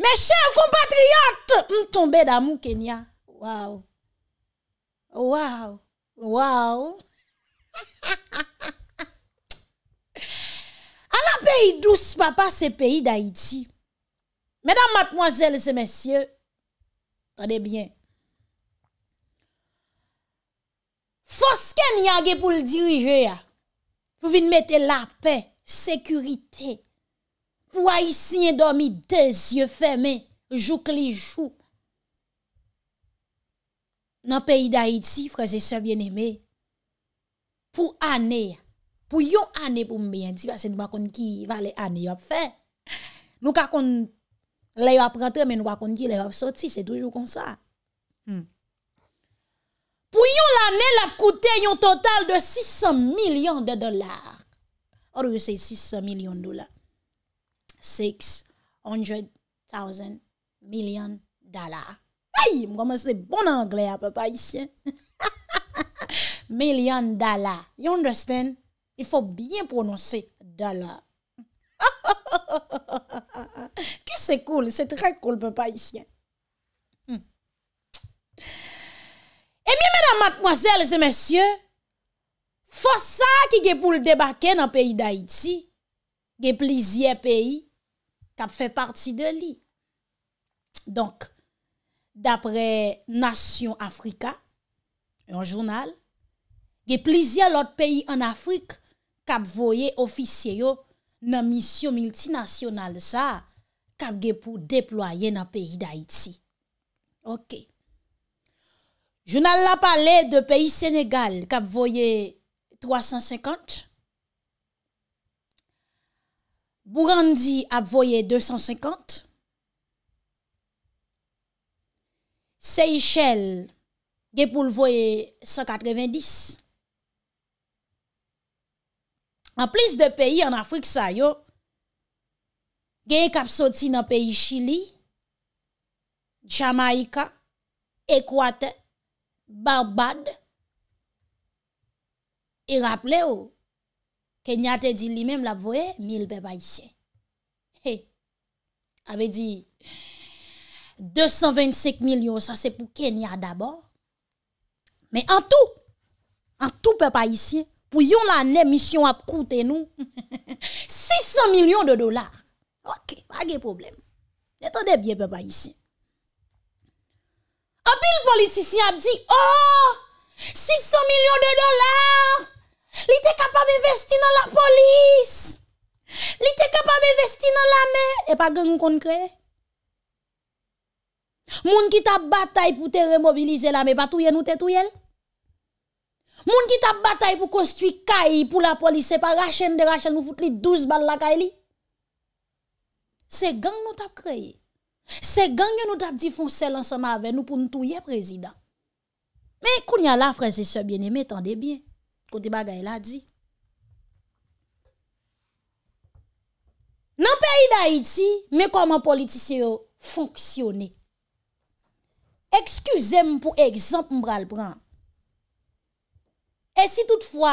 Mè chè ou kompatriote, m tombe da mou Kenya. Waou. Waou. Waou. An apè yi dous, papa, se peyi d'Haïti. Mèdam matmoazèl se mèsyè, kade byen. Fos ken yage pou l'dirije ya. Pou vin mette la pe, sekurite. Mèdam matmoazèl se mèsyè, pou a yi sinye do mi dezye fèmè, jou kli jou. Nan peyi da iti, freze se vyen emè, pou anè, pou yon anè pou mbe yon di, vase nou wakon ki valè anè yop fè, nou kakon lè yop rentè, men nou wakon ki lè yop soti, se toujou konsa. Pou yon l'anè l'ap koute, yon total de 600 milyon de dolar. Or yon se 600 milyon de dolar. Six hundred thousand million dollar. Ay, mwen komanse bon anglè a pepa isyen. Million dollar. You understand? Yon fò byen prononsè dollar. Kè se koul? Se trè koul pepa isyen. E mi mèdame matmoazèl, se mèsyè, fò sa ki gè pou l'débake nan peyi d'Haïti, gè plizye peyi, Kap fè parti de li. Donk, dapre Nation Afrika, yon jounal, ge plizye lot peyi an Afrik, kap voye ofisye yo nan misyon multinasyonal sa, kap ge pou deploye nan peyi da iti. Ok. Jounal la pale de peyi Senegal, kap voye 350,000. Bourandi ap voye 250. Seychelles ge pou l voye 190. An plis de peyi an Afrik sa yo, ge kap soti nan peyi Chili, Jamaika, Ekwate, Barbade, e rap le yo. Kenya te di li menm la vwe, 1000 pepa isye. He, ave di, 225 milyon sa se pou kenya d'abor. Me an tou, an tou pepa isye, pou yon la ne misyon ap koute nou, 600 milyon de dolar. Ok, wage problem. Neto de bie pepa isye. An pi l politisyen ap di, Oh, 600 milyon de dolar! Li te kapab e vesti nan la polis? Li te kapab e vesti nan la me? E pa gen yon kon kreye? Moun ki tap batay pou te remobilize la me, pa touye nou te touye? Moun ki tap batay pou konstwi kayi pou la polis, e pa rachen de rachen mou foute li 12 ball la kayi li? Se gen yon nou tap kreye? Se gen yon nou tap difonsel ansama ave, nou pou nou touye prezident? Me kounya la franse se biene, me tende bien. kote bagay la di. Nan peyi da iti, me koman politisye yo fonksyone. Ekskusem pou eksempe mbral pran. E si toutfwa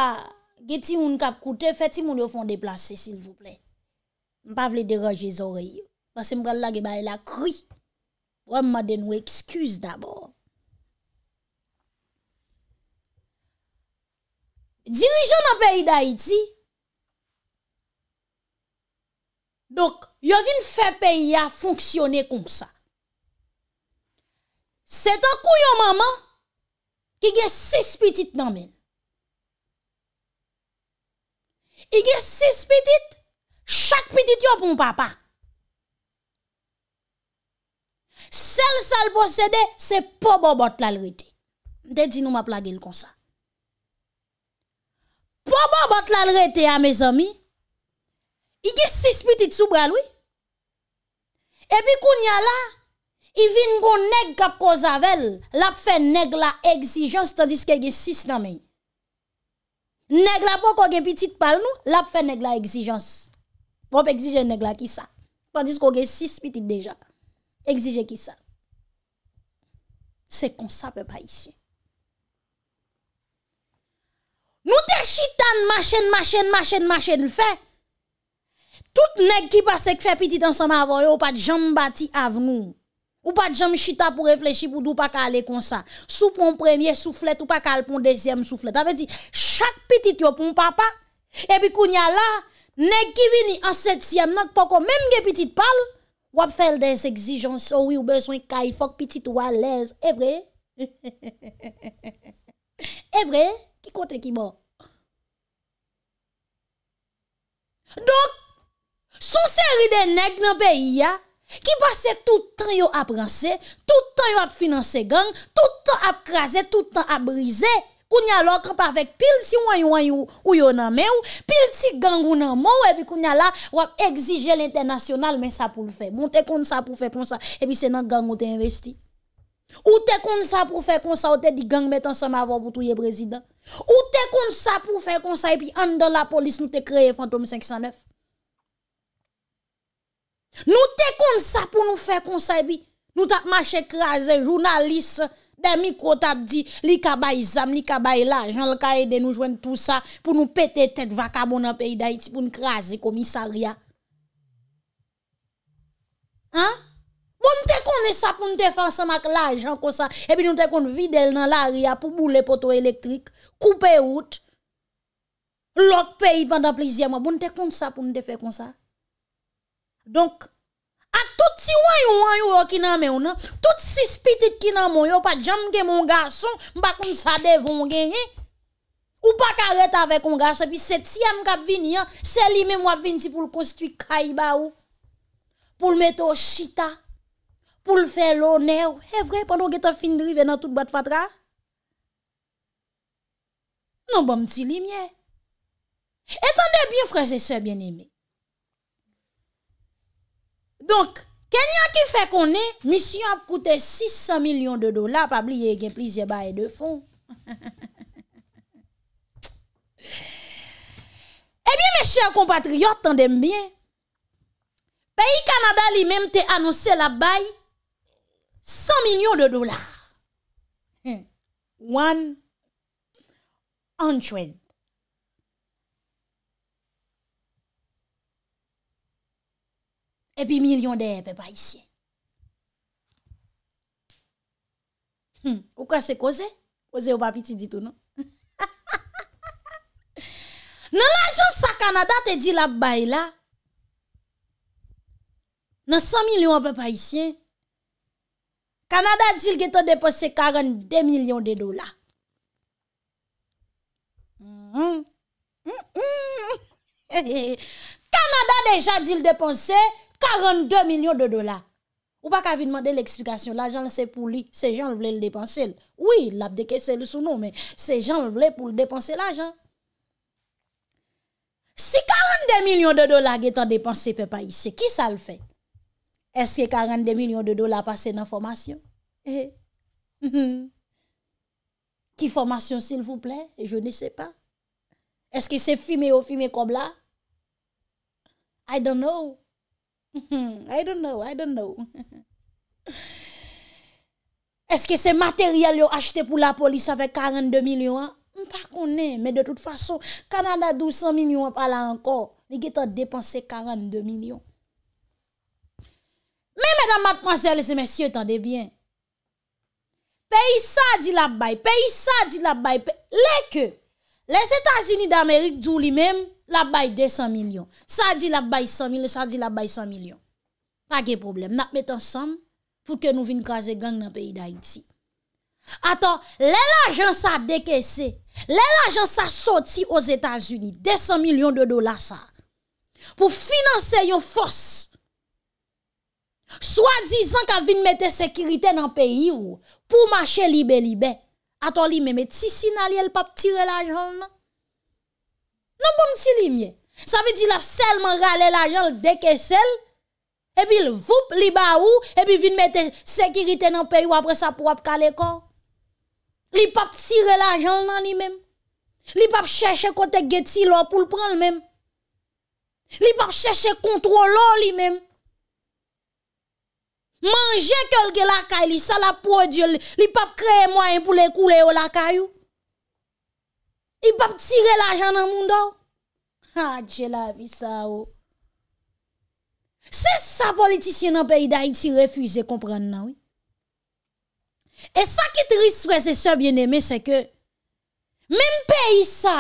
geti moun kap koute, feti moun yo fon deplase, sil vouple. Mpa vle deraje zore yo. Pase mbral la ge bagay la kri. Waman de nou ekskuse dabor. Dirijon an peyi da iti, dok, yo vin fe peyi ya fonksyonen kon sa. Se tan kou yo maman, ki ge sis pitit nan men. I ge sis pitit, chak pitit yo pou mpapa. Sel sal posede, se po bo bot la lriti. De di nou ma plagel kon sa. Pobo bote lal rete ya me zomi, i ge sis pitit sou bralwi. E bi koun ya la, i vin kon neg kap ko zavell, lap fe neg la egzijans, tandis ke ge sis nan me yi. Neg la pou kon gen pitit pal nou, lap fe neg la egzijans. Pobo egzije neg la ki sa, tandis kon gen sis pitit deja. Egzije ki sa. Se kon sape pa yi si. Nou te chitan machen, machen, machen, machen l'fe. Tout nek ki pasek fe pitit ansama avoye, ou pa jom bati avnou. Ou pa jom chita pou reflechi, pou dou pa kale kon sa. Sou pon premye souflet, ou pa kale pon dezyem souflet. Ta ve di, chak pitit yo pon papa, e bi kounya la, nek ki vini anset siyem, nak poko menm ge pitit pal, wap fel des exijans, oui ou beswen kaifok pitit walez. E vre? E vre? Ki kote ki mor? Bon? Donk, sou seri de neg nan peyi ya, ki base toutan yo ap rase, toutan yo ap finanse gang, toutan ap kaze, toutan ap brize, kounya lò krap avèk pil si wany wany ou yo nan me ou, pil si gang ou nan mou, epi kounya la wap egzije l'internasyonal men sa pou l'fè, monte kon sa pou fè kon sa, epi se nan gang ou te investi. Ou te kon sa pou fè kon sa ou te di gang metan sa ma vo pou touye brezidant? Ou te kon sa pou fè kon sa epi andan la polis nou te kreye fantomi 509? Nou te kon sa pou nou fè kon sa epi nou ta mache kreaze jounalise de mikro tabdi li kabay zam, li kabay la, jan laka e de nou jwen tout sa pou nou pete tet vakabon an peyi da iti pou nou kreaze komisaria. Haan? On te kone sa pou nte fansa mak l'ajan kon sa, epi nou te kone vide l nan l'aria pou boule poto elektrik, koupe out, lok peyi pandan plizyama, pou nou te kone sa pou nou te fè kon sa. Donk, ak tout si wanyo wanyo wakina mewna, tout si spitit kinamon yo pa jamge moun gason, mba kon sa devon genye, ou pa karet avek moun gason, epi seti yam kap vini, seli mem wap vini si pou l'kostwi kaiba ou, pou l mette o shita, pou l fè l honèw, e vre, pandon gen ta fin driven nan tout bat fatra, non bon m ti li mè, etan de byon frasè sè byen eme. Donk, ken yon ki fè konè, mis yon ap koute 600 milyon de dola, pa eh bli ye gen plize baye de fon. E byon mè chèr kompatriot, etan de m byen, peyi Kanada li mèm te anonsè la baye, 100 milyon de dolar. Hmm. One. One chwen. E pi milyon de pe pa isye. Ou ka se koze? Koze ou pa piti ditou nou? Nan la jous sa Kanada te di la bay la. Nan 100 milyon pe pa isye. Nan 100 milyon. Kanada di l ge tan depanse 42 milyon de dola. Mm-hmm. Kanada deja di l depanse 42 milyon de dola. Ou pa ka vi demande l eksplikasyon, l ajan l se pou li, se jan l vle l depanse l. Oui, l ap deke se l sou nou, men, se jan l vle pou l depanse l ajan. Si 42 milyon de dola ge tan depanse pe pa yi, se ki sa l fe? Est-ce que 42 millions de dollars passent dans la formation eh, Qui formation s'il vous plaît Je ne sais pas Est-ce que c'est filmé ou filmé comme là I don't know. I don't know, I don't know. que que c'est matériel acheté pour la police avec 42 millions? Hein? pas Pas pas Mais de toute façon Canada 1200 par là encore il a dépensé 42 millions Mè mè damat panse lè se mè sye tande byen. Peyi sa di la bay, peyi sa di la bay, lè ke, lè s'Etats-Unis d'Amerik djou li mèm, la bay 200 milyon. Sa di la bay 100 milyon, sa di la bay 100 milyon. Pake problem, nak met ansam, pou ke nou vin kaze gang nan peyi d'Haïti. Atan, lè l'ajans sa dekesse, lè l'ajans sa soti os Etats-Unis, 200 milyon de dola sa, pou finanse yon fòs, Soa dizan ka vin mette sekirite nan peyi ou pou mache libe libe ato li mèmè ti sinali el pap tire la jol nan Non pou non, mti bon, li mè Sa ve di laf sel man rale la jol deke sel ebi l voup li ba ou ebi vin mette sekirite nan peyi ou apre sa pou ap kale kor Li pap tire la jol nan li mèm Li pap chèche kote gèti lò pou l pran l mèm Li pap chèche kontro lò li mèm Mange kelke lakay li, sa la po diyo li pap kreye mwayen pou le koule yo lakay yo. Li pap tire la jan nan moun do. Ha, dje la vi sa yo. Se sa politisyen nan peyi da iti refuize kompren nan we. E sa ki tri sres e so bien eme se ke, menm peyi sa,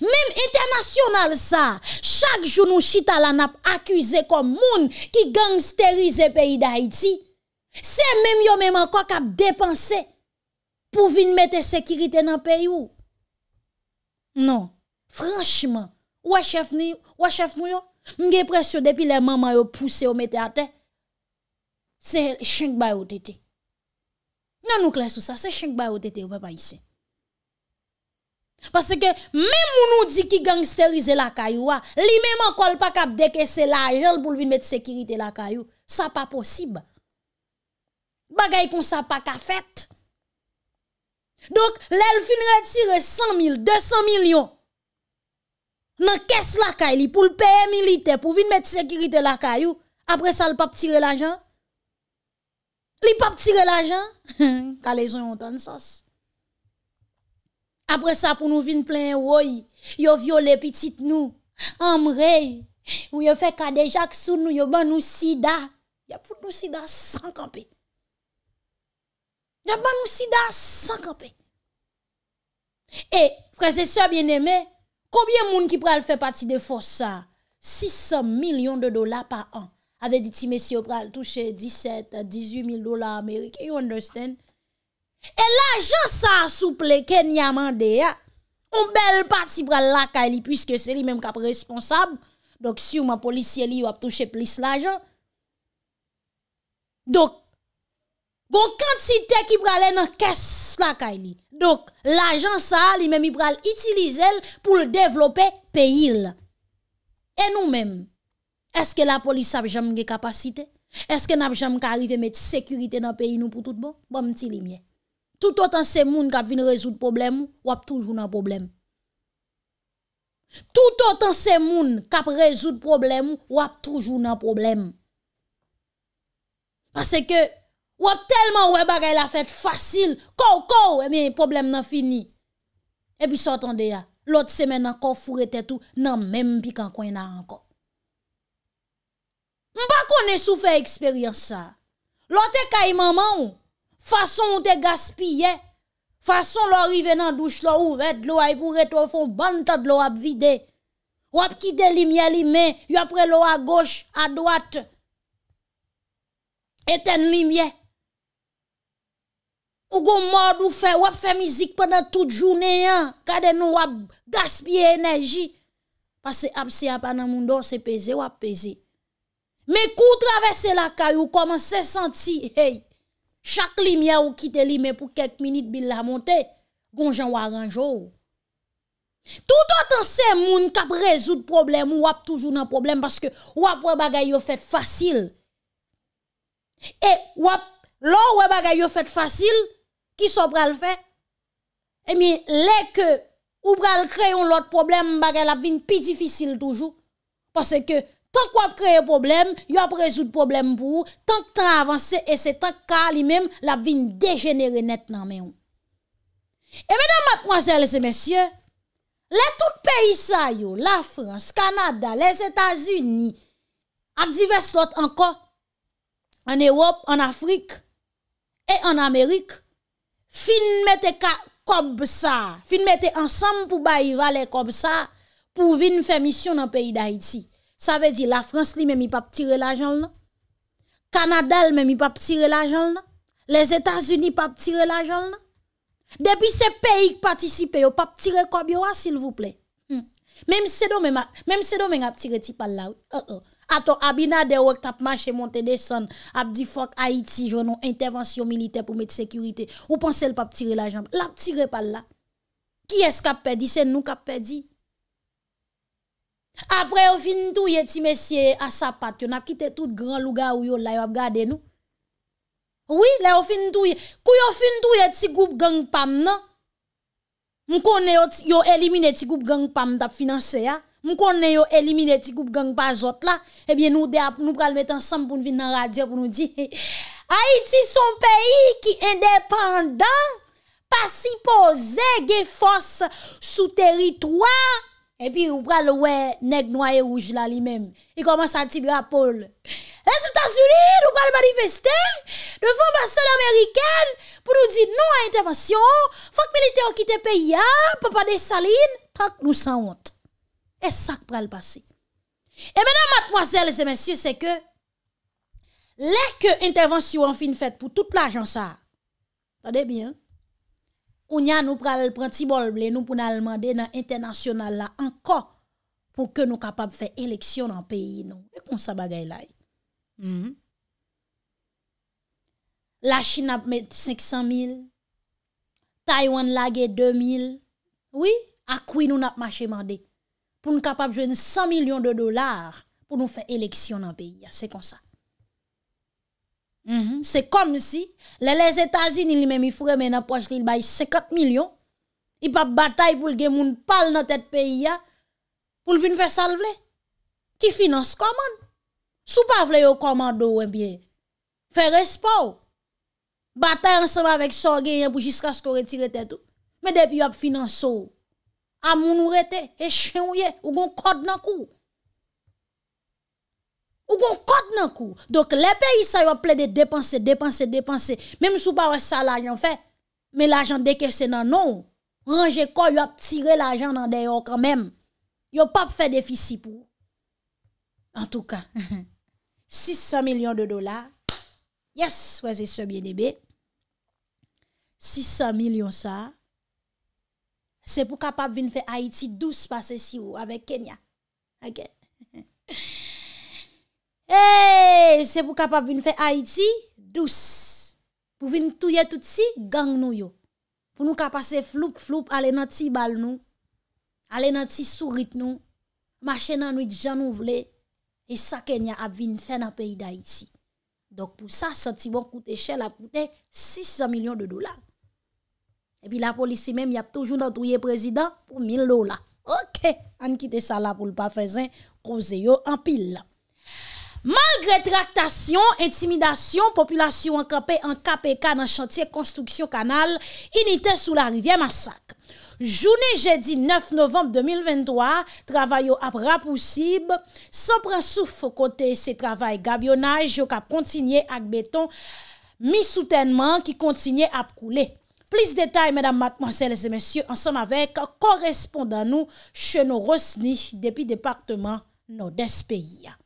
Mem internasyonal sa, chak joun ou chitalan ap akwize kom moun ki gangsterize peyi da iti, se mem yo mem an kwa kap depanse pou vin mette sekirite nan peyi ou. Non, franchman, wachef nou yo, mge presyo depi le maman yo puse yo mette ate, se chenk bayo te te. Nan nou klesou sa, se chenk bayo te te ou pe pa yise. Pase ke men mounou di ki gangsterize lakayou wa, li men man kol pa kap deke se lakayou pou vin met sekirite lakayou. Sa pa posib. Bagay kon sa pa ka fèt. Dok, lèl fin retire 100 mil, 200 milyon, nan kes lakay li pou l'peye milite pou vin met sekirite lakayou, apre sa l pa ptire lakayou. Li pa ptire lakayou, ka leson yon tan sos. Apre sa pou nou vin plen woy, yo vyo le pitit nou, amrey, ou yo fe kade jak sou nou, yo ban nou sida. Yo ban nou sida sankanpe. Yo ban nou sida sankanpe. E, freze se bieneme, koubyen moun ki pral fe pati de fosa? 600 milyon de dola pa an. Ave diti mesi yo pral touche 17, 18 mil dola Amerike, you understand? E la jan sa souple ken yaman de ya, ou bel pat si bral la kay li, pwiske se li menm kap responsab, dok si ou man polisye li wap touche plis la jan. Dok, goun kantite ki bral e nan kes la kay li. Dok, la jan sa li menm i bral itilize l pou l devlope peyil. E nou menm, eske la polis sa ap jam ge kapasite? Eske nan ap jam ka arrive met sekurite nan peyil nou pou tout bon? Bon, ti li menm. Tout otan se moun kap vin rezout problem ou, wap toujou nan problem. Tout otan se moun kap rezout problem ou, wap toujou nan problem. Pase ke wap telman wè bagay la fèt fasil, kou kou, e miye yon problem nan fini. E pi sot an de ya, lot semen nan kou furet etou nan menm pi kankwen nan an kou. Mba kone sou fè eksperyans sa. Lot e kayi maman ou. façon ou te gaspillé, façon arrive dans la douche l'eau de l'eau et pour retour bon bande de l'eau à vider. Ou ap quitter lumière li main, yo après l'eau à gauche, à droite. Éteindre lumière. Ou gon mord ou fait, ou fait musique pendant toute journée hein. Kade nous ap gaspiller énergie. Parce que ap se ap nan monde, c'est pesé ou ap pesé. Mais quand traverser la caille ou commencer sentir hey chaque lumière ou kite li pour pou minutes minit bil la monte, gonjan waranjo ou. Tout autant se moun kap rezout problème ou wap toujours nan parce que wap wè bagay yo fèt facile et wap l'or wè bagay yo fait facile, qui so pral fè? Eh bien, le ke ou pral kreyon lot problème, bagay la vin pi toujours, parce que Tonk wap kreye problem, yop rezout problem pou, tonk tra avanse, e se tonk ka li mem, la bin degenere net nan men ou. E menan matmwazel se mesye, le tout pey sa yo, la Frans, Kanada, les Etats-Unis, ak divers lot anko, an Erop, an Afrik, e an Amerik, fin mette ka kob sa, fin mette ansam pou bayi vale kob sa, pou vin fe misyon nan peyi da iti. Sa ve di la Frans li men mi pa ptire la jol nan? Kanadel men mi pa ptire la jol nan? Les Etats-Unis pa ptire la jol nan? Depi se peyi ki patisipe yo, pa ptire kobi yo wa sil vouple? Mem se do men ap tire ti pal la? Ato, abina de wak tap mache monte de son, ap di fok Haiti, jounon, intervensyon milite pou met sekurite, ou pan sel pa ptire la jol? La ptire pal la? Ki es kap pedi? Sen nou kap pedi? apre yo fin touye ti mesye a sapat yo na kite tout gran luga ou yo la yo ap gade nou oui la yo fin touye kou yo fin touye ti goup gangpam nan mou konen yo elimine ti goup gangpam tap finanse ya mou konen yo elimine ti goup gangpazot la ebyen nou de ap nou pral met ansam pou nou vin nan radya pou nou di Haiti son peyi ki independant pasi pose ge fos sou teritwa E pi ou pral wè neg noye ou jilali mem. E koman sa ti grapol. Le Stats-Unis nou pral manifestè devon mason Ameriken pou nou di nou a intervensyon fok milite ou kite pe ya papade salin, tak nou san wot. E sak pral pase. E menan matmoazèl zè mensyè se ke lè ke intervensyon fin fèd pou tout la jansar. Sade byan? Ou nya nou pral pranti bol ble nou pou nan al mande nan internasyonal la anko pou ke nou kapap fe eleksyon nan peyi nou. E kon sa bagay la. E. Mm-hmm. La Chin ap met 500 mil, Taiwan lage 2 mil, oui, a kouy nou nap mache mande pou nou kapap jwen 100 milyon de dolar pou nou fe eleksyon nan peyi ya, se kon sa. Mhm. Se kom si, le le zetazi ni li men mi fure men ap waj li bay sekat milyon, i pa batay pou lge moun pal nan tet peyi ya, pou lvin fè sal vle, ki finanse koman. Sou pa vle yo komando wè biye, fè respaw, batay ansama vek so genyen pou jiska sko retiret eto, me depi yo ap finanso, amoun ou rete, e chen ou ye, ou gon kod nan kou. Ou gon kote nan kou. Dok le peyi sa yo ap ple de depanse, depanse, depanse. Mem sou pa wè sa l'ajan fè. Men l'ajan deke se nan nou. Ranje kon yo ap tire l'ajan nan deyo kanmem. Yo pap fè defisi pou. En tout ka. 600 milyon de dolar. Yes, wè zè se bie debè. 600 milyon sa. Se pou kapap vin fè Haiti dou se pase si ou. Awe Kenya. Ok. Hey, se pou kap ap vin fè Haïti, douz, pou vin touye tout si gang nou yo, pou nou kap ap se floup floup ale nan ti bal nou, ale nan ti sourit nou, machè nan nou dijan nou vle, e sakènya ap vin fè nan peyi d'Haïti. Dok pou sa, sa ti bon koute chè la, koute 600 milyon de dola. E pi la polisi men, yap toujou nan touye prezident pou 1000 dola. Ok, an kite sa la pou l'pa fè zin, kouze yo an pil la. Malgre traktasyon, intimidasyon, populasyon an kapè an kapè ka nan chantye konstruksyon kanal, inite sou la rivye masak. Jounè jèdi 9 novembe 2023, travay yo ap rapousib, son prinsouf kote se travay gabionaj yo ka kontinye ak beton misoutènman ki kontinye ap koulè. Plis detay mèdam matmanseles e mèsyo ansam avek korespondan nou chè nou rosni depi departman nou despèyi ya.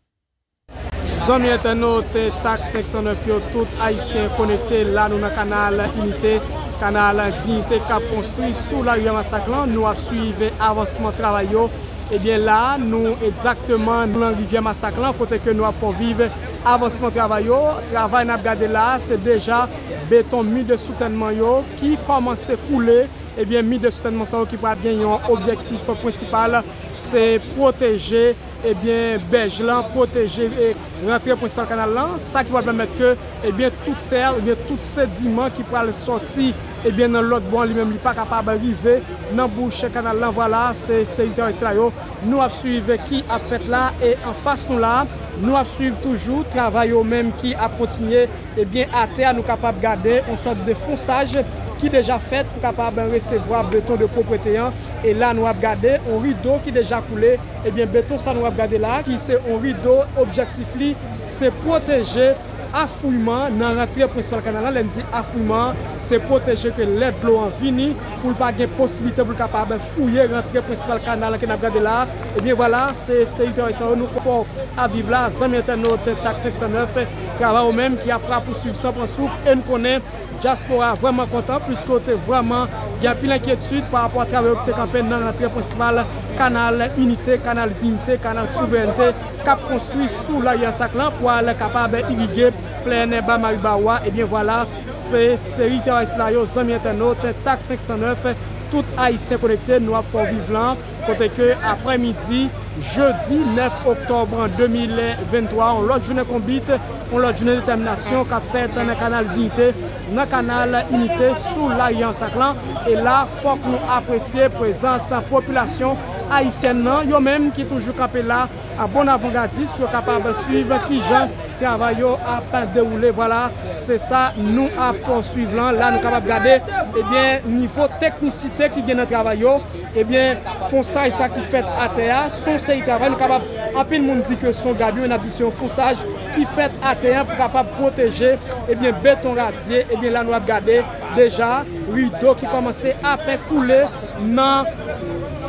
Zon mwen ten nou te tak 509 yo tout aisyen konekte la nou nan kanal inite, kanal an dinite kap konstri sou la rivye masaklan nou ap suive avanseman travay yo. Ebyen la nou exaktman nou lan rivye masaklan pote ke nou ap forvive avanseman travay yo. Travay nan ap gade la se deja beton mi de soutenman yo ki komanse koule. Ebyen mi de soutenman sa yo ki prad gen yon obyektif prinsipal se proteje. Eh et bien, beige, là, protéger et rentrer au le canal là, ça qui va permettre que, eh bien, toute terre, eh bien, tout sédiment qui pourra sortir Ebyen eh nan lot bon li mèm li pa kapab arrive nan bouchè kanal lan vwa la, se yi tèw estè la yo. Nou ap suive ki ap fèt la e an fas nou la, nou ap suive toujou, travay yo mèm ki ap kontinye, ebyen ate a nou kapab gade, on sa defonsaj ki deja fèt pou kapab resevwa beton de poprèteyan, e la nou ap gade, on rido ki deja koule, ebyen beton sa nou ap gade la, ki se on rido, objektif li, se proteje, afouyman nan rentre principal kanal la. Len di afouyman, se poteje ke led blo an vini, pou l pa gen posibite pou l kapab fouye rentre principal kanal la ke nan brade la. Ebyen wala, se yi tere san, nou fok aviv la, zan mwen ten nou te tak 539 traba ou men ki ap prap pou suiv san pransouk, en konen Jaspora vreman kontan, pwiske ou te vreman gen pil ankyetud parpwa trabe ou te kampen nan rentre principal kanal unité, kanal dignité, kanal souveranté kap konstou sou la yansak lan pou al kapab irige Plène ba Maribawa Ebyen eh wala, se seri teras laryo Zanmye tenote, tak 609 Tout aisyen konekte, nou a forvi vlan Koteke, apre midi Jeudi 9 oktobre 2023, on lò djoune kombite On lò djoune determinasyon Kap fèt nan kanal dinite Nan kanal dinite sou laryan saklan E la, fòk nou apresye Prezant sa popylasyon ayisen nan, yo menm ki toujou kapè la a bon avangadis pou kapab suivan ki jan travayon apan deroule, wala, se sa nou ap fonsuiv lan, la nou kapab gade, ebyen, eh nivou teknisite ki genan travayon, ebyen eh fonsaj sa ki fet atea son se yi travayon, nou kapab apil moun di ke son gabi, un adisyon fonsaj ki fet atea pou kapab proteje ebyen eh beton radye, ebyen la nou ap gade, deja, rido ki komanse apen koule nan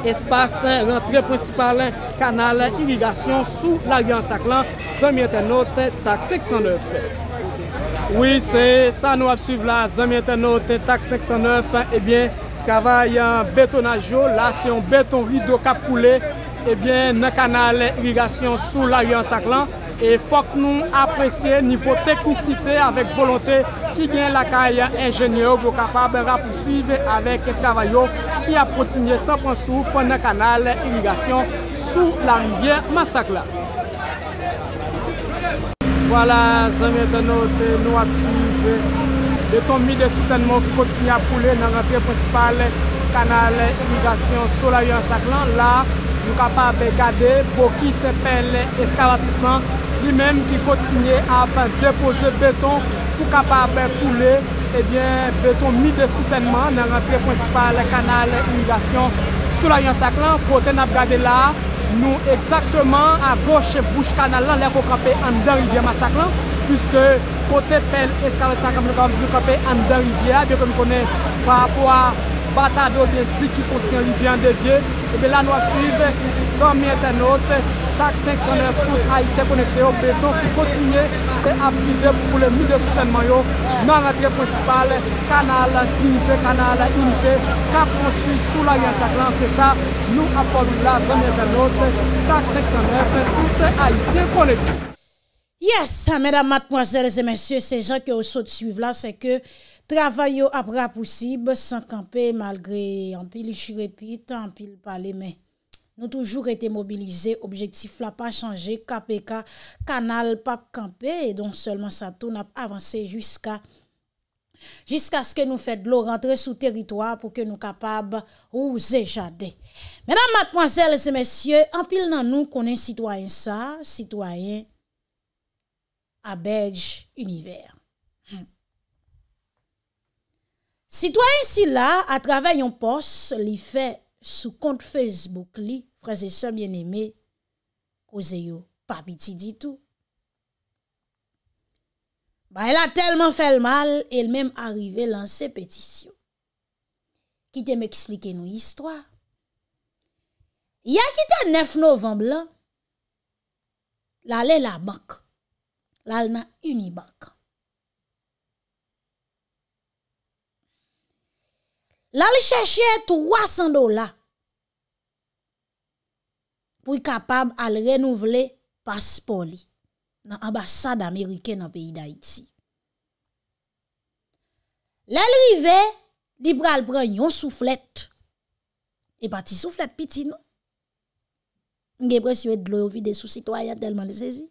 espase nan tre prinsipal kanal irrigasyon sou laryan saklan, zanmye tenote tak 609. Oui, se, sa nou ap suive la zanmye tenote tak 609, ebyen, eh kava yon betonajyo, la se yon beton rido kap poule, ebyen, eh nan kanal irrigasyon sou laryan saklan, E fok nou apresye nivou teknisife avèk volontè ki gen lakay enjenye ou kou kapab rapousive avèk travayou ki apotinye sa pransou fò nan kanal irrigasyon sou la rivye masakla. Voilà, zèmè tè nou atsive de ton mi de soutènmò ki potinye apoulè nan rentre pransipal kanal irrigasyon sou la rivye masakla. La, nou kapab be kade bo kit pe l eskavatisman li menm ki kotsinye ap depoze beton pou kap ap ap poule, ebyen beton mi de soutenman nan rampye prinsipal kanal imigasyon sou la yon saklan, kote nap gade la, nou ekzaktman a goche bouch kanal lan lè kou kapè an den rivye masaklan, pwiske kote pel eskaret saklan pou kapè an den rivye, ebyen kon konen pa apwa batado binti ki konsen rivye an devye, ebyen la nou ap suive, son mienten not, Tak 509 koute Aïsè konekte yo, beton ki kontinye te apide pou le mi de soutenman yo nan repre prensipal kanal la dinite, kanal la unitè, ka pronsi sou la yansaklan, se sa nou kapoliza zanen venote. Tak 509 koute Aïsè konekte. Yes, madame, mademoiselles et messieurs, se jan ke ou sot suiv la, se ke travay yo apra pousib, san kampe malgre anpil jirepit, anpil pale me. Nou toujou rete mobilize, objektif la pa chanje, kape ka kanal, pa pa kampe, et don selman sa tou na avanse jiska, jiska se ke nou fet blou rentre sou teritwa, pou ke nou kapab ou ze jade. Menan matponsel, se mesye, anpil nan nou konen sitwayen sa, sitwayen a Bejj Univer. Sitwayen hmm. si la, a travè yon pos, li fe sou kont Facebook li, Fransese bien eme, ozeyo pa biti di tou. Ba el a telman fel mal, el menm arive lan se petisyon. Kitem ekslike nou histwa. Ya kita nef novemb lan, la le la bank. La le nan unibank. La le chache 300 dola. pou y kapab al renouvle paspoli nan ambassade Amerike nan peyi da iti. Lèl rive, di pral pran yon souflet. E pati souflet piti nou. Nge pre si wet blou yon vide sou sitwayat delman le sezi.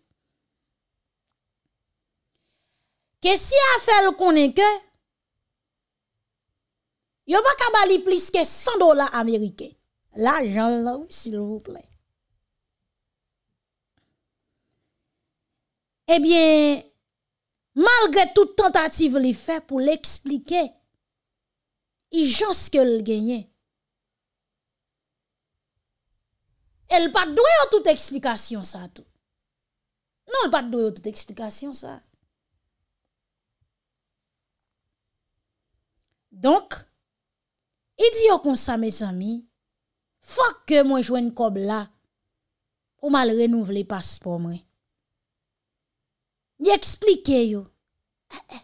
Ke si a fel konen ke, yo baka bali plis ke 100 dola Amerike. La jan la wisil wou plek. Ebyen, eh malgre tout tentative li fè pou li eksplike, i jons ke li genye. El pat drou yo tout eksplikasyon sa tou. Non, el pat drou yo tout eksplikasyon sa. Donk, i diyo konsa mes ami, fok ke mwen jwen kob la, ou mal renouv le paspomwe. Ni eksplike yo. Eh, eh.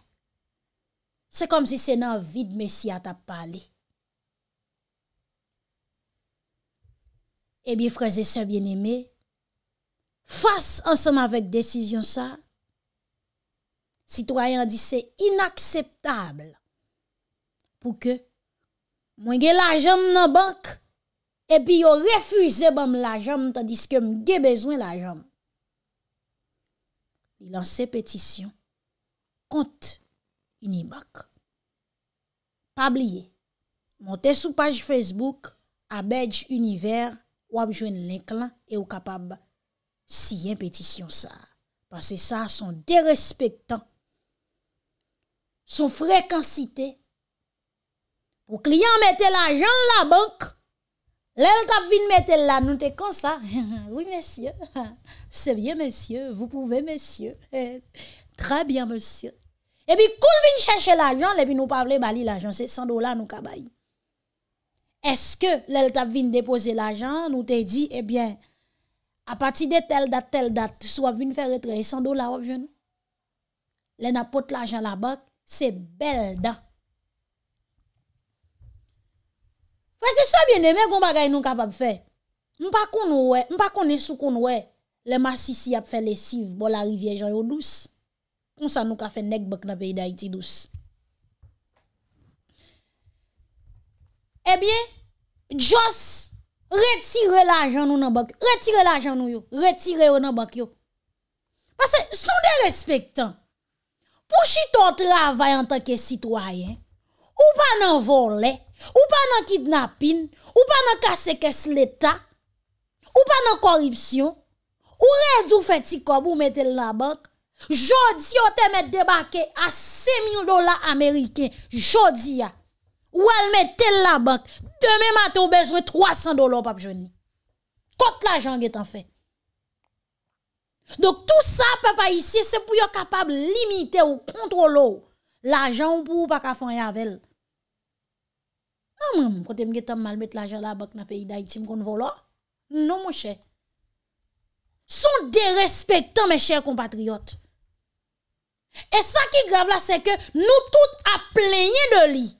Se kom si se nan vide mesi atap pale. E eh bi fraze se bien eme. Fas ansanman vek desisyon sa. Citoyen di se inakseptable. Pou ke mwen ge la jom nan bank. E bi yo refuze bom la jom. Tandis ke mwen ge bezwen la jom. lanse petisyon kont unibank. Pabliye, monte sou page Facebook, abedj univer, wabjwen lenk lan, e ou kapab siyen petisyon sa. Pase sa son derespektan, son frekansite, ou kliyan mette la jan la bank, Le l tap vin metel la, nou te konsa, oui, mesye, se vye, mesye, vou pouve, mesye, tra byan, mesye. E bi koul vin chache la jan, le bi nou pavle bali la jan, se 100 dola nou kaba yon. Eske le l tap vin depose la jan, nou te di, ebyen, eh apati de tel dat, tel dat, sou a vin fer etre, se 100 dola wap jan. Le napote la jan la bak, se bel da. Mwen se sobyen demen goun bagay nou kapap fe. Mwen pa konwè, mwen pa konwè sou konwè. Le masisi ap fe lesiv bo la rivye jan yo dous. Kon sa nou ka fe nek bak na peyi da iti dous. Ebyen, jons retire la jan nou nan bak. Retire la jan nou yo. Retire yo nan bak yo. Pase sou de respectan. Pou chi ton travay an tanke sitwayen. Ou pa nan volè. Ou pa nan kidnapin, ou pa nan kasekes l'Etat, ou pa nan koripsyon, ou rej di ou feti kob ou metel nan bank, jodi yo te met debake a semyon dola Ameriken, jodi ya, ou al metel nan bank, deme mate ou bezwen 300 dolo pap jwenni. Kot l'ajan getan fe. Dok tout sa pe pa isye se pou yo kapab limite ou kontrol ou l'ajan ou pou ou pa kafan yavel. quand on a mal mettre l'argent là dans le pays d'Haïti m'kon Non mon cher. Sont dérespectants mes chers compatriotes. Et ça qui est grave là c'est que nous tous avons plaigné de lui.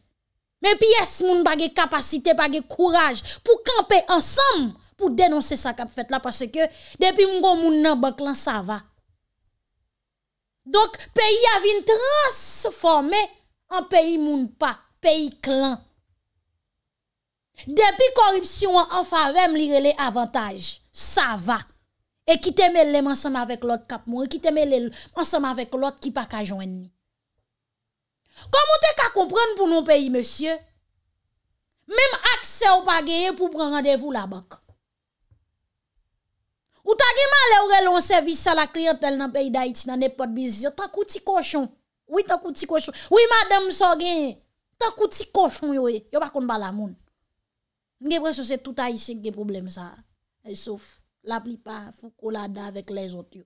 Mais pièces moun pas de capacité, pas courage pour camper ensemble pour dénoncer ça qu'a fait là parce que depuis que moun nan banque là ça va. Donc pays a été transformé en pays moun pas, pays clan. Depi koripsyon an fa rem li rele avantaj, sa va. E kiteme le manseman vek lot kap moun, e kiteme le manseman vek lot ki pa ka jwenni. Komon te ka kompran pou nou peyi, monsye? Mem akse ou pa genye pou pran randevou la bak. Ou tagi man le ou re lon servis sa la kriyantel nan peyi da iti nan epot bizyo, takouti koshon, oui takouti koshon, oui madame so genye, takouti koshon yo e, yo bakoun bala moun. Mge pre sosye touta yisek ge problem sa. E sof. La pli pa. Fou kolada vek le zot yo.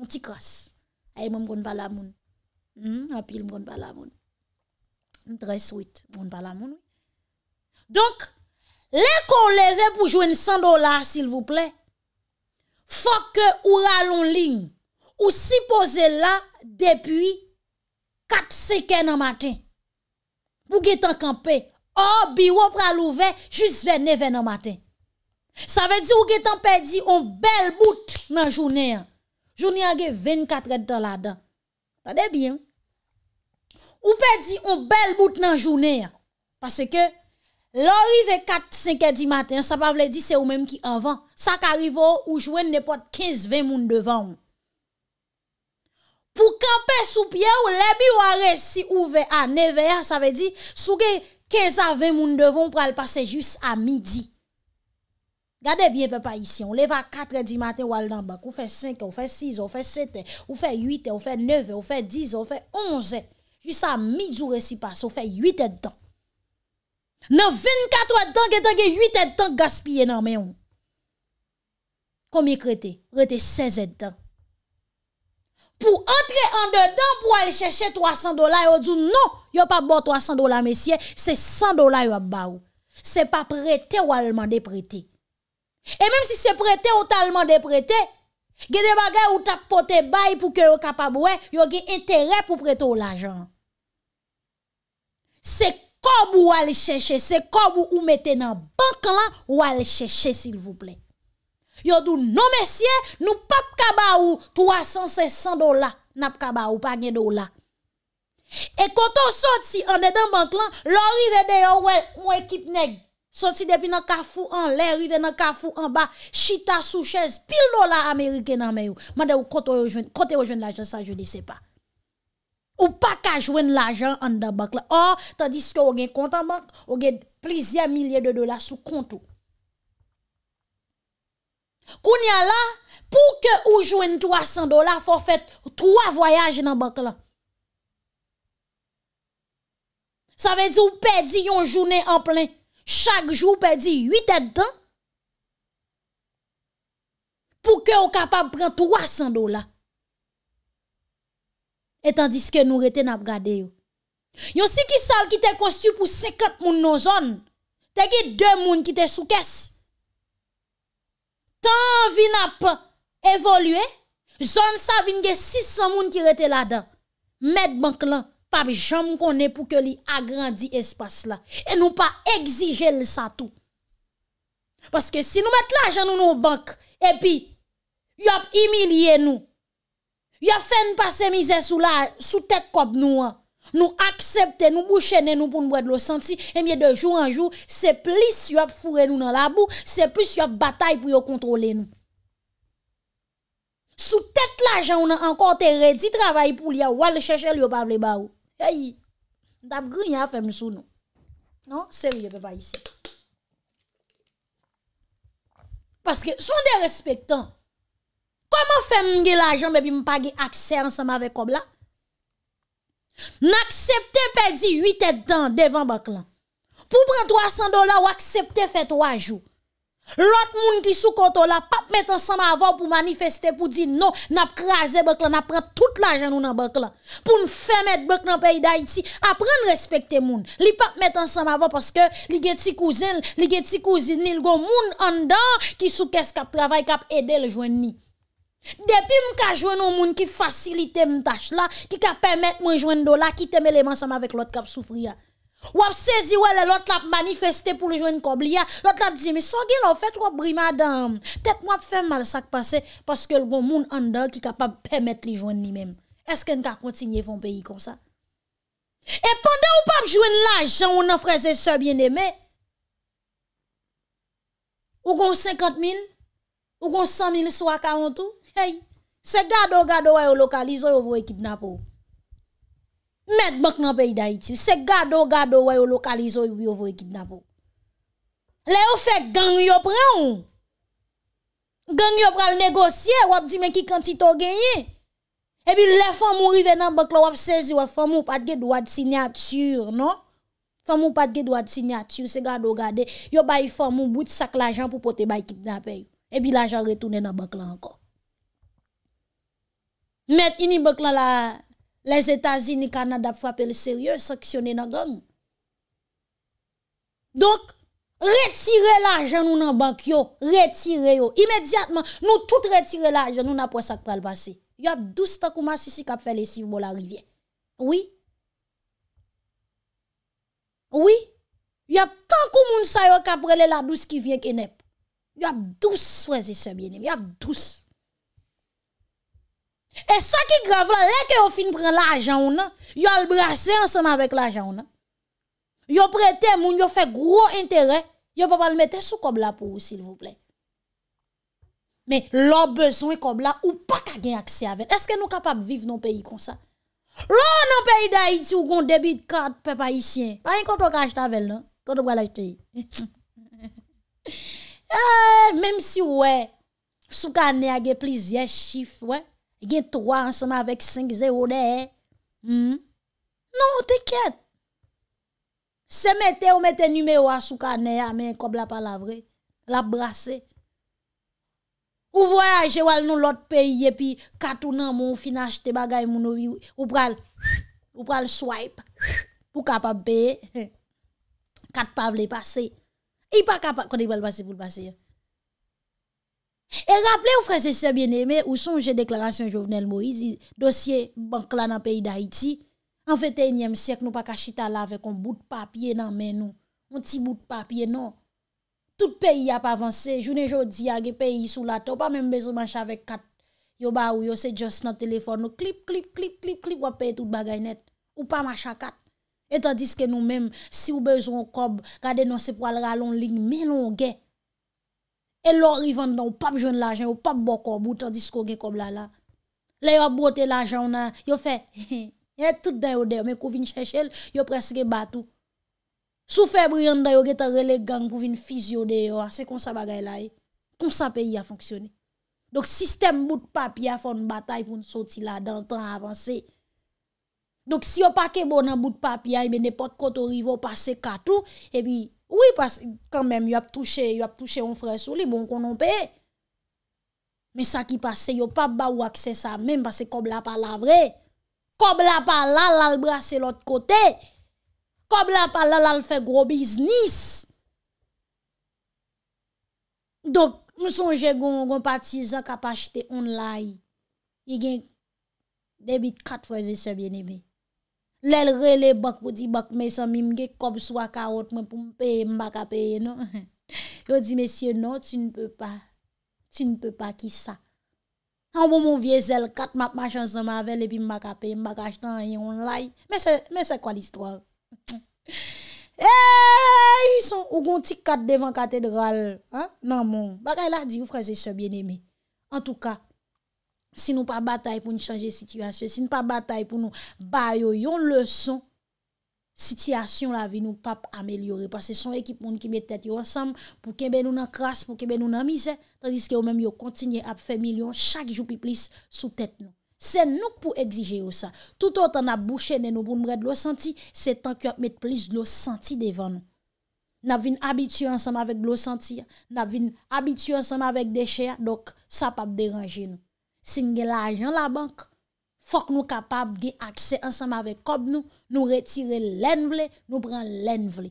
Mti kras. E mwen mgon balamoun. Mwen apil hmm, mgon balamoun. Mdre swit mgon balamoun. Donk. Le kon leve pou jwen 100 dolar sil vouple. Fok ou raloun ling. Ou si pose la depi. Kat seken an maten. Boug etan kampe. E. Or oh, biwo pral ouve, Jus ve neve nan maten. Sa ve di ou ge tan pe di, On bel bout nan jounen. Jounen ge 24 etan la dan. Sa de bi an. Ou pe di, On bel bout nan jounen. Pase ke, Lori ve 4, 5 eti maten, Sa pa vle di, Se ou menm ki anvan. Sa ka rivo ou jwen, Ne pot 15, 20 moun devan. Po ka pe sou pye ou, Le biwa re si ouve a neve an, Sa ve di, Sou ge, 15 avè moun devon pral pase jous a midi. Gade biye pepa isi, on lev a 4 edi maten wale nan bak, ou fe 5, ou fe 6, ou fe 7, ou fe 8, ou fe 9, ou fe 10, ou fe 11, jous a midi ou resipas, ou fe 8 edi tan. Nan 24 edi tan, ketan ke 8 edi tan gaspye nan men yon. Komik rete? Rete 16 edi tan. pour entrer en dedans pour aller chercher 300 dollars. vous dit non, yo pas bon 300 dollars, messieurs, c'est 100 dollars bas Ce C'est pas prêté ou allemand de Et même si c'est prêté ou prêté, de prêter, a des ou t'a poté bail pour que vous capable intérêt pour prêter l'argent. C'est comme vous aller chercher, c'est comme vous mettez dans banque là ou aller chercher s'il vous plaît. Yo do nou mesye, nou pap kaba ou 300-600 dola nap kaba ou pa gen dola. E koto sot si an de dan bank lan, lorive de yo we mwen ekip neg. Sot si depi nan kafu an, le rive nan kafu an ba, chita sou chez, pil dola Amerike nan men yo. Ma de ou kote yo jwen l'ajan sa, je ne se pa. Ou pa ka jwen l'ajan an de dan bank lan. Or, tandis ke ou gen kontan bank, ou gen plizia milye de dola sou kontou. Koun ya la, pou ke ou jwen 300 dola, fò fèt 3 voyaj nan bank la. Sa vè di ou pè di yon jounen an plen, chak joun pè di 8 et tan. Pou ke ou kapab pren 300 dola. Etan diske nou reten ap gade yo. Yon si ki sal ki te konsti pou 50 moun nou zon, te ki 2 moun ki te sou kes. Yon si ki sal ki te konsti pou 50 moun nou zon, te ki 2 moun ki te sou kes. Tan vin ap evolwe, zon sa vin gen 600 moun ki rete la dan. Met bank lan, pa bi jom konen pou ke li agrandi espas la. E nou pa exige le sa tou. Paske si nou met la jan nou nou bank, epi, yop imilye nou. Yop fen pase mize sou la, sou tek kop nou an. Nou aksepte, nou bou chene nou pou nou wèd lo senti, emye de eh joun an joun, se plis yop fure nou nan la bou, se plis yop batay pou yo kontrole nou. Sou tèt l'ajan, ou nan ankon te redi travaye pou li a wale chèche li yo pavle ba ou. Eyi, dap grinyan fèm sou nou. Non, sèriye pe faye si. Paske, sou de respektan, koman fèm nge l'ajan bebi mpage akse ansama ve kob la? N'aksepte pedi 8 et dan devan bak lan Pou pren 300 dola waksepte fet wajou Lot moun ki sou koto la pap met ansan ava pou manifeste pou di nou Nap kreaze bak lan, nap pren tout la janou nan bak lan Pou nou fe met bak nan peyi da iti Aprende respekte moun Li pap met ansan ava paske li geti kouzin Li geti kouzin li go moun an dan ki sou kes kap travay kap ede le jwen ni Depi mwen ka jwen ou moun ki fasilite mwen tache la, ki ka pemet mwen jwen do la, ki teme leman sama vek lot kap soufri ya. Wap sezi wèle lot la pmanifeste pou li jwen kobli ya, lot la di me, so gen lò fèt wap brima dan, tèt wap fèm mal sakpansè, paske lwen moun an da ki kapap pemet li jwen ni mèm. Eske n ka kontinye fon peyi kon sa? E pandè ou pap jwen la, jan ou nan freze sebyen emè, ou gon 50 mil, ou gon 100 mil sou akavantou, Se gado gado wè yon lokalizo yon wè yon kidnap yon. Met bok nan pe yon dayit. Se gado gado wè yon lokalizo yon wè yon wè yon kidnap yon. Le yon fè gang yon prè yon. Gang yon prè yon negosye. Wap di men ki kantito genye. Ebi le fè moun rive nan bok la wap sezi wè fè moun patge dwa d sinyatyr. Fè moun patge dwa d sinyatyr. Se gado gade yon bay fè moun bout sak l'ajan pou pote bay kidnap yon. Ebi l'ajan retounen nan bok la ankon. Met inibok lan la les Etasie ni Kanada fwapele serye, saksyonen nan gong. Dok, retire la ajan nou nan bank yo, retire yo, imediatman, nou tout retire la ajan nou nan pwesak pral basi. Yo ap douz takou masisi kap fele si wbo la rivye. Oui? Oui? Yo ap tankou moun sayo kap rele la douz ki vye kenep. Yo ap douz, franze sebyenem, yo ap douz. E sa ki grav la, lè ke yo fin pren l'ajan ou nan, yo al brase ansan avèk l'ajan ou nan. Yo prete moun, yo fè gro interè, yo pa pal mette sou kobla pou ou, s'il vous plè. Men, lò bezon y kobla, ou pa kagen aksè avè. Eske nou kapap viv nou peyi kon sa? Lò nan peyi da iti ou gon debi de kard pepa isyen. A yon koto kaj tavel nan? Koto kaj la ite yon. Mem si wè, sou ka ne agè plizye chif wè, gen 3 ansama vek 5, 0 de e. Non, te ket. Se mette ah, ou mette nimewa sou ka ne a men, kob la pa la vre, la brase. Ou voyaje wal nou lot peyi e pi, katou nan moun finaj te bagay moun ou yi, ou pral, ou pral swipe, ou kapab be, kat pavle pase. I pa kapab, konde yi val pase pou l'pase ya. E raple ou frese sebyen eme, ou son je deklarasyon jovenel mo, i zi dosye bank la nan peyi da iti, an fe tenyem sek nou pa kachita la ve kon bout papye nan men nou, moun ti bout papye nou. Tout peyi a pa avanse, jounen jodi a ge peyi sou la to, pa men bezou manche avek kat. Yo ba ou yo se jost nan telefon nou, klip klip klip klip klip wap peyi tout bagay net, ou pa manche akat. Etan diske nou men, si ou bezou an kob, kade nan sepwal ralon ling, men lon gen. E lò rivan nan ou pap joun la jan, ou pap bokò, boutan diskò gen kob la la. Le yo ap bote la jan nan, yo fe, yon e tout den yo deyo, men kouvin chèchèl, yo preske batou. Sou febri yon den yo getan relegan kouvin fizyo deyo, se konsa bagay la e, konsa peyi a fonksyoni. Dok sistem bout pap ya fon batay pou nsoti la dan, tan avansi. Dok si yo pake bonan bout pap ya, men nepot koto rivo pase katou, e bi... Oui, parce quand même, y ap touche, y ap touche un frère saoulé, bon, konon pe. Mais sa ki passe, y ap ap ba ou akse sa, mèm parce kob la pa la vre. Kob la pa la, lal brase l'ot kote. Kob la pa la, lal fè gros biznis. Donk, mè sonje goun, goun patise ak ap achete online. Y gen, debite kat fweze se bienebe. Lèl rè lè bak pou di bak mè san mimge kob sou a kaot mè pou mpe mbak apeye non. Yo di mè sye non, tu n'peu pa. Tu n'peu pa ki sa. An bo moun vie zèl kat map ma chansan mavel epi mbak apeye, mbak a jtan yon lay. Mè se kwa l'histoire? Eyyy, yon son ou gontik kat devan katedral. Nan moun, bakay la di ou fraze se bien eme. An tou ka. Si nou pa batay pou nou chanje situasyon, si nou pa batay pou nou bayo yon lèson, situasyon la vi nou pap amelyore. Pasè son ekip moun ki met tèt yon ansam, pou kebe nou nan kras, pou kebe nou nan mizè, tan diske ou mèm yon kontinye ap fè milyon, chak jou pi plis sou tèt nou. Se nou pou egzije yon sa. Tout an tan ap bouchènen nou pou mbred lò senti, se tan ki ap met plis lò senti devan nou. N ap vin abitye ansam avèk lò senti, n ap vin abitye ansam avèk de chea, dok sa pap deranje nou. si nous l'argent la banque, faut que nous capables d'accès ensemble avec comme nous, nous retirer l'envelé, nous prendre l'envle.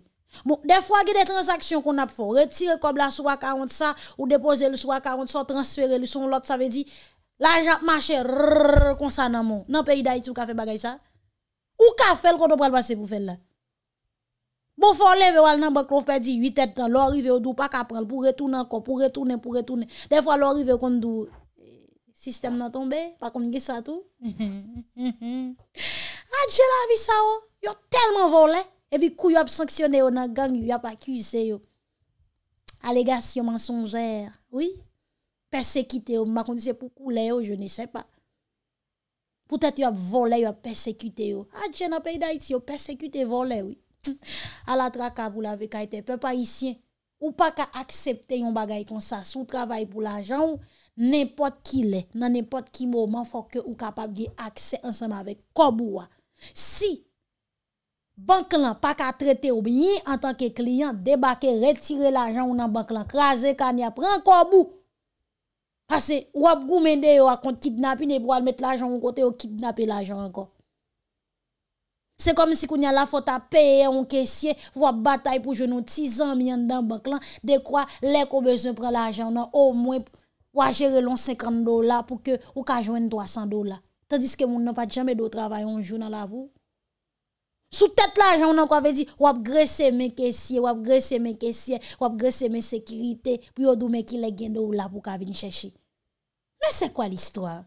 des fois, il y a des transactions qu'on a fait. Retirer comme la soit 40 ça, ou déposer le soit 40 ça, transférer le l'autre, ça veut dire, l'argent marche comme ça dans mon. Dans le pays d'Haïti, ou fait bagay ça? Ou qu'a fait quand on va passer pour faire là? Bon, faut lever ou nan banque, on dire 8 têtes dans l'arrivée, ou pas qu'à prendre pour retourner encore, pour retourner, pour retourner. Des fois, l'arrivée, qu'on doit Sistem nan tombe, pa kon nge sa tou. Adjela avisa yo, yo telman vole. Ebi kou yo ap sanksyone yo nan gang, yo ap akuse yo. Alega si yo masonjere, oui. Persekite yo, makon dise pou koule yo, je ne se pa. Poutet yo ap vole, yo ap persekite yo. Adjela pey da iti, yo persekite, vole yo. A la traka, vou la ve ka ete pe pa isyen. Ou pa ka aksepte yon bagay kon sa, sou travay pou la jan yo. nan nepot ki le, nan nepot ki mouman fok yo ou kapap ge akse ansem avek kobou wa. Si bank lan pa ka trete oube, yi an tanke kliyant debake, retire l'ajan ou nan bank lan krasen ka ni apren kobou. Ase, wap goumende yo a kont kidnap, yi neboal met l'ajan ou kote yo kidnap l'ajan ankon. Se kom si kou nye la fote a peye, ou kesye, wap batay pou jenon tizan miyan dan bank lan de kwa lek ou bezon pre l'ajan nan ou mwen pou Ou a jere lon 50 dola pou ke ou ka jwen 300 dola. Tandis ke moun nan pati jame do travayon joun nan la vou. Sou tèt la joun nan kwa ve di, wap grese men kesye, wap grese men kesye, wap grese men sekirite, pou yo dou men ki le gen dola pou ka vin cheshi. Non se kwa l'histoire.